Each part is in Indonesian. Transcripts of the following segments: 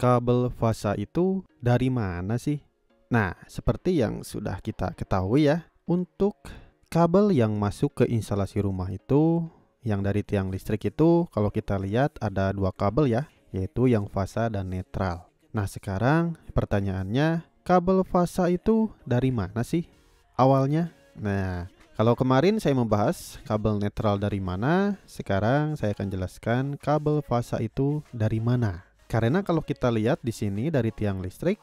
kabel fasa itu dari mana sih? Nah, seperti yang sudah kita ketahui ya, untuk kabel yang masuk ke instalasi rumah itu yang dari tiang listrik itu kalau kita lihat ada dua kabel ya, yaitu yang fasa dan netral. Nah, sekarang pertanyaannya, kabel fasa itu dari mana sih awalnya? Nah, kalau kemarin saya membahas kabel netral dari mana, sekarang saya akan jelaskan kabel fasa itu dari mana. Karena kalau kita lihat di sini dari tiang listrik,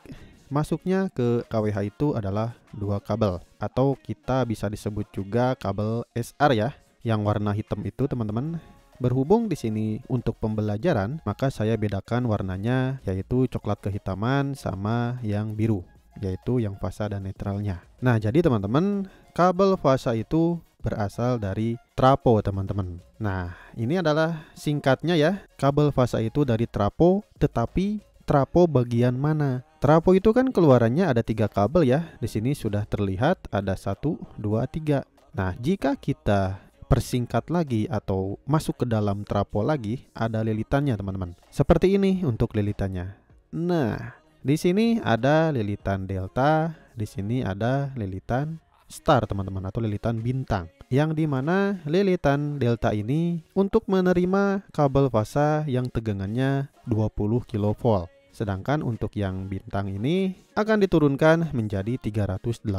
masuknya ke KWH itu adalah dua kabel atau kita bisa disebut juga kabel SR ya. Yang warna hitam itu teman-teman Berhubung di sini untuk pembelajaran, maka saya bedakan warnanya yaitu coklat kehitaman sama yang biru, yaitu yang fasa dan netralnya. Nah, jadi teman-teman, kabel fasa itu berasal dari trapo teman-teman. Nah, ini adalah singkatnya ya. Kabel fasa itu dari trapo, tetapi trapo bagian mana? Trapo itu kan keluarannya ada tiga kabel ya. Di sini sudah terlihat ada satu, dua, tiga. Nah, jika kita persingkat lagi atau masuk ke dalam trapo lagi, ada lilitannya teman-teman. Seperti ini untuk lilitannya. Nah, di sini ada lilitan delta, di sini ada lilitan star teman-teman atau lilitan bintang yang dimana lilitan delta ini untuk menerima kabel fasa yang tegangannya 20 kV sedangkan untuk yang bintang ini akan diturunkan menjadi 380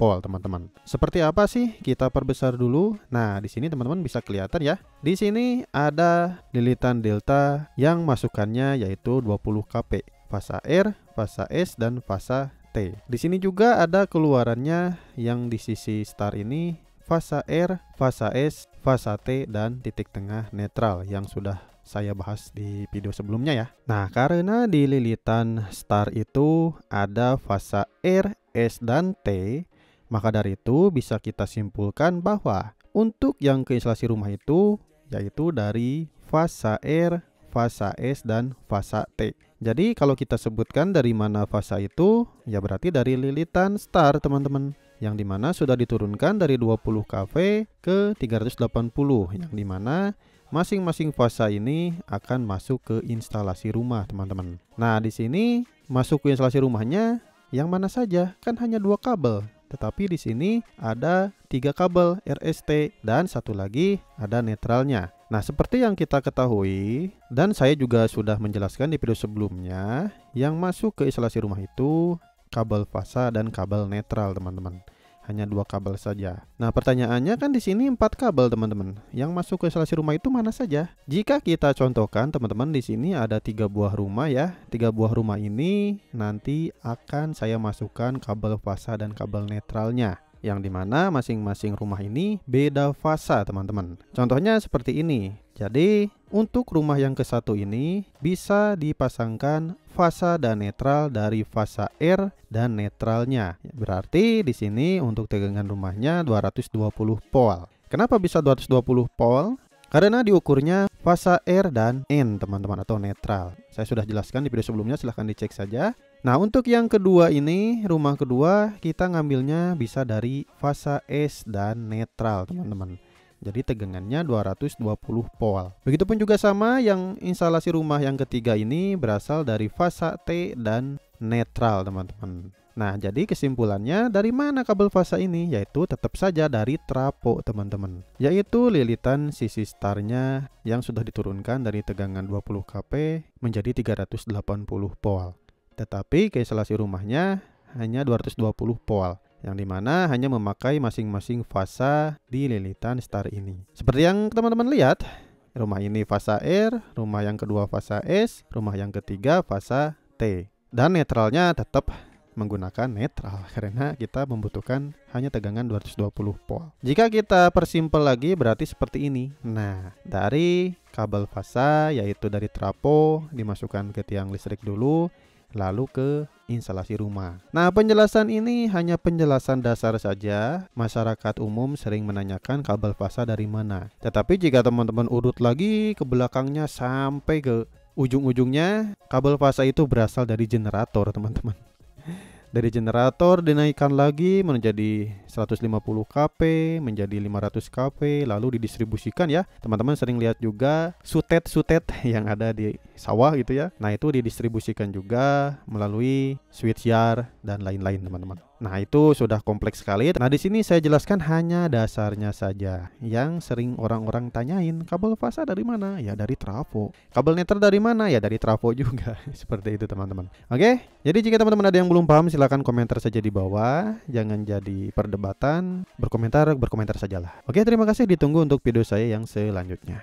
volt teman-teman. Seperti apa sih? Kita perbesar dulu. Nah, di sini teman-teman bisa kelihatan ya. Di sini ada lilitan delta yang masukannya yaitu 20 kP, fasa R, fasa S dan fasa T. Di sini juga ada keluarannya yang di sisi star ini fasa R, fasa S, fasa T, dan titik tengah netral yang sudah saya bahas di video sebelumnya ya. Nah, karena di lilitan star itu ada fasa R, S, dan T, maka dari itu bisa kita simpulkan bahwa untuk yang keisolasi rumah itu yaitu dari fasa R, fasa S, dan fasa T. Jadi kalau kita sebutkan dari mana fasa itu, ya berarti dari lilitan star teman-teman. Yang dimana sudah diturunkan dari 20 KV ke 380. Yang dimana masing-masing fasa ini akan masuk ke instalasi rumah teman-teman. Nah di sini masuk ke instalasi rumahnya yang mana saja kan hanya dua kabel tetapi di sini ada tiga kabel RST dan satu lagi ada netralnya. Nah, seperti yang kita ketahui dan saya juga sudah menjelaskan di video sebelumnya, yang masuk ke isolasi rumah itu kabel fasa dan kabel netral, teman-teman. Hanya dua kabel saja. Nah, pertanyaannya kan di sini empat kabel, teman-teman. Yang masuk ke isolasi rumah itu mana saja? Jika kita contohkan, teman-teman, di sini ada tiga buah rumah ya. Tiga buah rumah ini nanti akan saya masukkan kabel fasa dan kabel netralnya yang dimana masing-masing rumah ini beda fasa teman-teman contohnya seperti ini jadi untuk rumah yang ke satu ini bisa dipasangkan fasa dan netral dari fasa R dan netralnya berarti di sini untuk tegangan rumahnya 220 volt. Kenapa bisa 220 volt? karena diukurnya fasa R dan N teman-teman atau netral. Saya sudah jelaskan di video sebelumnya silahkan dicek saja. Nah untuk yang kedua ini rumah kedua kita ngambilnya bisa dari fasa S dan netral teman-teman. Jadi tegangannya 220 volt. Begitupun juga sama yang instalasi rumah yang ketiga ini berasal dari fasa T dan netral teman-teman. Nah, jadi kesimpulannya dari mana kabel fasa ini? Yaitu tetap saja dari trapo, teman-teman. Yaitu lilitan sisi starnya yang sudah diturunkan dari tegangan 20 kP menjadi 380 volt Tetapi keisolasi rumahnya hanya 220 volt yang dimana hanya memakai masing-masing fasa di lilitan star ini. Seperti yang teman-teman lihat, rumah ini fasa R, rumah yang kedua fasa S, rumah yang ketiga fasa T. Dan netralnya tetap menggunakan netral karena kita membutuhkan hanya tegangan 220 volt. Jika kita persimpel lagi berarti seperti ini. Nah, dari kabel fasa yaitu dari trapo dimasukkan ke tiang listrik dulu lalu ke instalasi rumah. Nah, penjelasan ini hanya penjelasan dasar saja. Masyarakat umum sering menanyakan kabel fasa dari mana. Tetapi jika teman-teman urut lagi ke belakangnya sampai ke ujung-ujungnya, kabel fasa itu berasal dari generator, teman-teman. Dari generator dinaikkan lagi menjadi 150 kp, menjadi 500 kp, lalu didistribusikan ya. Teman-teman sering lihat juga sutet-sutet yang ada di sawah gitu ya. Nah, itu didistribusikan juga melalui switchyard dan lain-lain, teman-teman. Nah, itu sudah kompleks sekali. Nah, di sini saya jelaskan hanya dasarnya saja. Yang sering orang-orang tanyain, kabel fasa dari mana? Ya, dari trafo. Kabel netter dari mana? Ya, dari trafo juga. Seperti itu, teman-teman. Oke, jadi jika teman-teman ada yang belum paham, silahkan komentar saja di bawah. Jangan jadi perdebatan. Berkomentar, berkomentar sajalah. Oke, terima kasih. Ditunggu untuk video saya yang selanjutnya.